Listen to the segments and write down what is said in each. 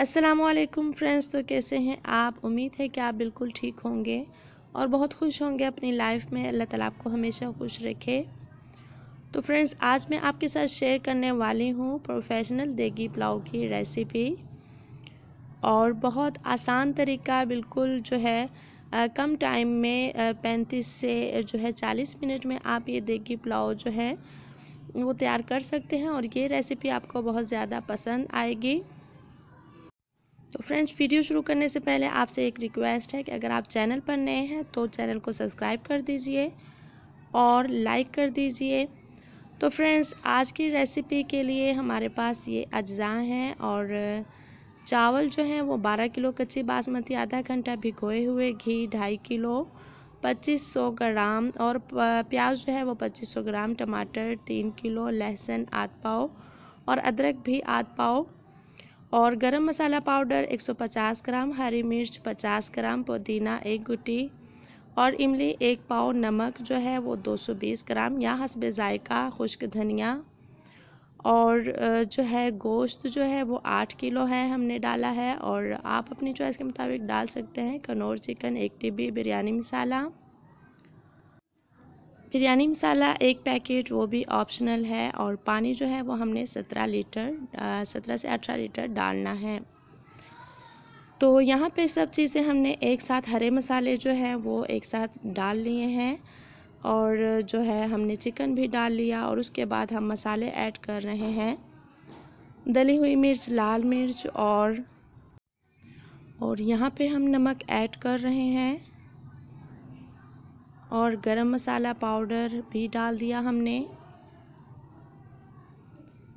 असलकम फ्रेंड्स तो कैसे हैं आप उम्मीद है कि आप बिल्कुल ठीक होंगे और बहुत खुश होंगे अपनी लाइफ में अल्लाह ताला आपको हमेशा खुश रखे तो फ्रेंड्स आज मैं आपके साथ शेयर करने वाली हूँ प्रोफेशनल देगी पुलाव की रेसिपी और बहुत आसान तरीका बिल्कुल जो है आ, कम टाइम में पैंतीस से जो है चालीस मिनट में आप ये देगी पुलाव जो है वो तैयार कर सकते हैं और ये रेसिपी आपको बहुत ज़्यादा पसंद आएगी तो फ्रेंड्स वीडियो शुरू करने से पहले आपसे एक रिक्वेस्ट है कि अगर आप चैनल पर नए हैं तो चैनल को सब्सक्राइब कर दीजिए और लाइक कर दीजिए तो फ्रेंड्स आज की रेसिपी के लिए हमारे पास ये अज्जा हैं और चावल जो हैं वो 12 किलो कच्ची बासमती आधा घंटा भिगोए हुए घी ढाई किलो 2500 ग्राम और प्याज जो है वो 2500 ग्राम टमाटर तीन किलो लहसुन आध पाओ और अदरक भी आध पाओ और गरम मसाला पाउडर 150 ग्राम हरी मिर्च 50 ग्राम पुदीना एक गुटी और इमली एक पाव नमक जो है वो 220 ग्राम या हसब ज़ायका खुश्क धनिया और जो है गोश्त जो है वो आठ किलो है हमने डाला है और आप अपनी चॉइस के मुताबिक डाल सकते हैं कनौर चिकन एक टिब्बी बिरयानी मसाला बिरयानी मसाला एक पैकेट वो भी ऑप्शनल है और पानी जो है वो हमने सत्रह लीटर सत्रह से अठारह लीटर डालना है तो यहाँ पे सब चीज़ें हमने एक साथ हरे मसाले जो हैं वो एक साथ डाल लिए हैं और जो है हमने चिकन भी डाल लिया और उसके बाद हम मसाले ऐड कर रहे हैं दली हुई मिर्च लाल मिर्च और और यहाँ पे हम नमक ऐड कर रहे हैं और गरम मसाला पाउडर भी डाल दिया हमने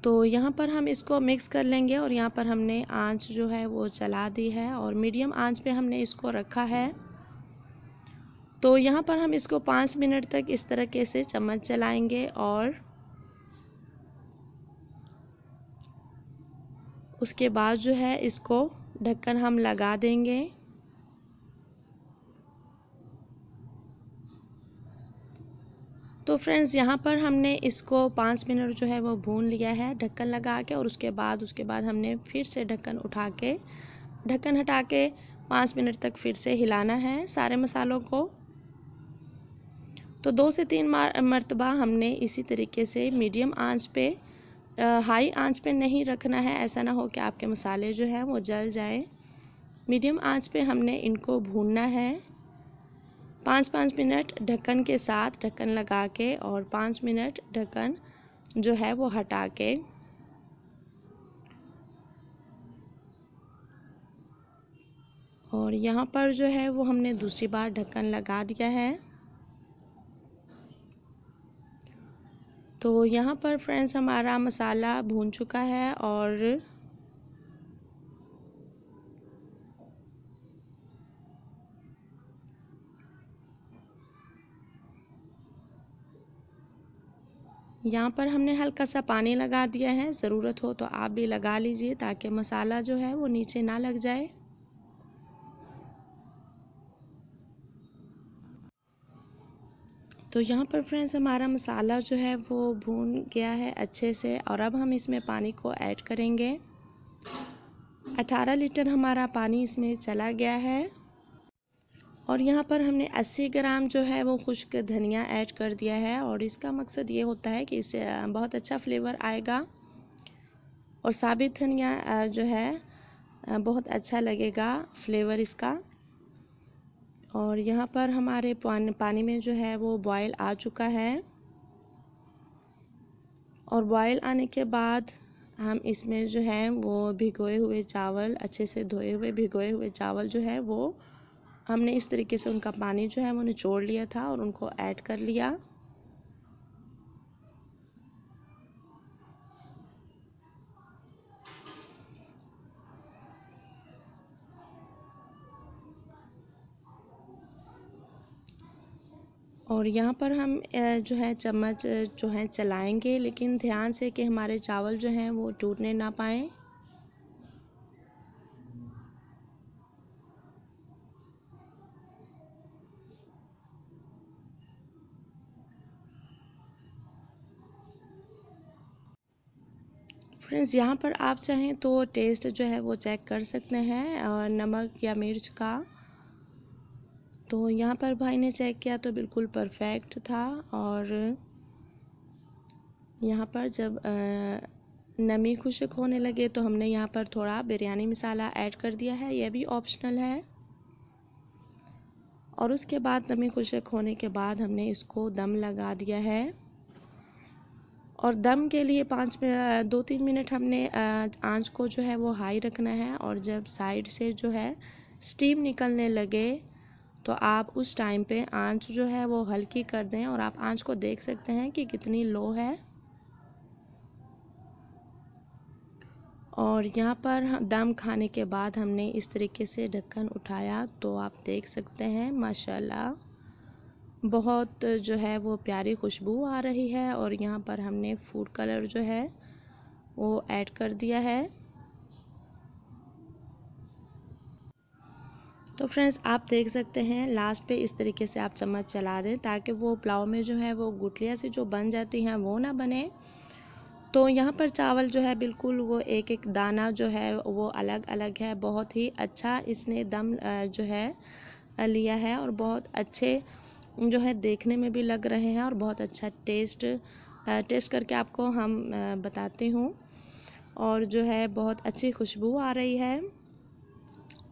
तो यहाँ पर हम इसको मिक्स कर लेंगे और यहाँ पर हमने आंच जो है वो चला दी है और मीडियम आंच पे हमने इसको रखा है तो यहाँ पर हम इसको पाँच मिनट तक इस तरीके से चम्मच चलाएंगे और उसके बाद जो है इसको ढक्कन हम लगा देंगे तो फ्रेंड्स यहाँ पर हमने इसको पाँच मिनट जो है वो भून लिया है ढक्कन लगा के और उसके बाद उसके बाद हमने फिर से ढक्कन उठा के ढक्कन हटा के पाँच मिनट तक फिर से हिलाना है सारे मसालों को तो दो से तीन मरतबा हमने इसी तरीके से मीडियम आंच पे आ, हाई आंच पे नहीं रखना है ऐसा ना हो कि आपके मसाले जो है वो जल जाए मीडियम आंच पे हमने इनको भूनना है पाँच पाँच मिनट ढक्कन के साथ ढक्कन लगा के और पाँच मिनट ढक्कन जो है वो हटा के और यहाँ पर जो है वो हमने दूसरी बार ढक्कन लगा दिया है तो यहाँ पर फ्रेंड्स हमारा मसाला भून चुका है और यहाँ पर हमने हल्का सा पानी लगा दिया है ज़रूरत हो तो आप भी लगा लीजिए ताकि मसाला जो है वो नीचे ना लग जाए तो यहाँ पर फ्रेंड्स हमारा मसाला जो है वो भून गया है अच्छे से और अब हम इसमें पानी को ऐड करेंगे 18 लीटर हमारा पानी इसमें चला गया है और यहाँ पर हमने 80 ग्राम जो है वो खुश्क धनिया ऐड कर दिया है और इसका मकसद ये होता है कि इससे बहुत अच्छा फ्लेवर आएगा और साबित धनिया जो है बहुत अच्छा लगेगा फ्लेवर इसका और यहाँ पर हमारे पानी में जो है वो बॉयल आ चुका है और बॉयल आने के बाद हम इसमें जो है वो भिगोए हुए चावल अच्छे से धोए हुए भिगोए हुए चावल जो है वो हमने इस तरीके से उनका पानी जो है वो निचोड़ लिया था और उनको ऐड कर लिया और यहाँ पर हम जो है चम्मच जो है चलाएंगे लेकिन ध्यान से कि हमारे चावल जो हैं वो टूटने ना पाएँ फ्रेंड्स यहाँ पर आप चाहें तो टेस्ट जो है वो चेक कर सकते हैं और नमक या मिर्च का तो यहाँ पर भाई ने चेक किया तो बिल्कुल परफेक्ट था और यहाँ पर जब नमी खुशक होने लगे तो हमने यहाँ पर थोड़ा बिरयानी मसाला ऐड कर दिया है यह भी ऑप्शनल है और उसके बाद नमी खुशक होने के बाद हमने इसको दम लगा दिया है और दम के लिए पाँच दो तीन मिनट हमने आंच को जो है वो हाई रखना है और जब साइड से जो है स्टीम निकलने लगे तो आप उस टाइम पे आंच जो है वो हल्की कर दें और आप आंच को देख सकते हैं कि कितनी लो है और यहाँ पर दम खाने के बाद हमने इस तरीके से ढक्कन उठाया तो आप देख सकते हैं माशाल्लाह बहुत जो है वो प्यारी खुशबू आ रही है और यहाँ पर हमने फूड कलर जो है वो ऐड कर दिया है तो फ्रेंड्स आप देख सकते हैं लास्ट पे इस तरीके से आप चम्मच चला दें ताकि वो पुलाव में जो है वो गुटलिया से जो बन जाती हैं वो ना बने तो यहाँ पर चावल जो है बिल्कुल वो एक एक दाना जो है वो अलग अलग है बहुत ही अच्छा इसने दम जो है लिया है और बहुत अच्छे जो है देखने में भी लग रहे हैं और बहुत अच्छा टेस्ट टेस्ट करके आपको हम बताती हूँ और जो है बहुत अच्छी खुशबू आ रही है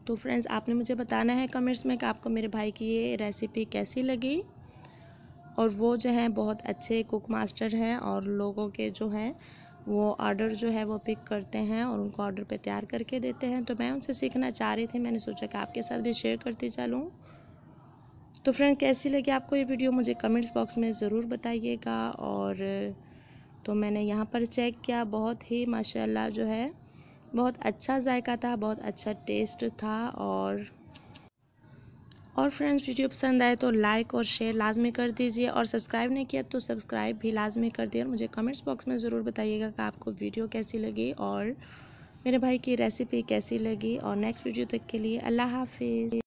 तो फ्रेंड्स आपने मुझे बताना है कमेंट्स में कि आपको मेरे भाई की ये रेसिपी कैसी लगी और वो जो है बहुत अच्छे कुक मास्टर हैं और लोगों के जो हैं वो ऑर्डर जो है वो पिक करते हैं और उनको ऑर्डर पे तैयार करके देते हैं तो मैं उनसे सीखना चाह रही थी मैंने सोचा कि आपके साथ भी शेयर करती चलूँ तो फ्रेंड कैसी लगी आपको ये वीडियो मुझे कमेंट्स बॉक्स में ज़रूर बताइएगा और तो मैंने यहाँ पर चेक किया बहुत ही माशाल्लाह जो है बहुत अच्छा जायका था बहुत अच्छा टेस्ट था और और फ्रेंड्स वीडियो पसंद आए तो लाइक और शेयर लाजमी कर दीजिए और सब्सक्राइब नहीं किया तो सब्सक्राइब भी लाजमी कर दिए और मुझे कमेंट्स बॉक्स में ज़रूर बताइएगा कि आपको वीडियो कैसी लगी और मेरे भाई की रेसिपी कैसी लगी और नेक्स्ट वीडियो तक के लिए अल्लाह हाफिज़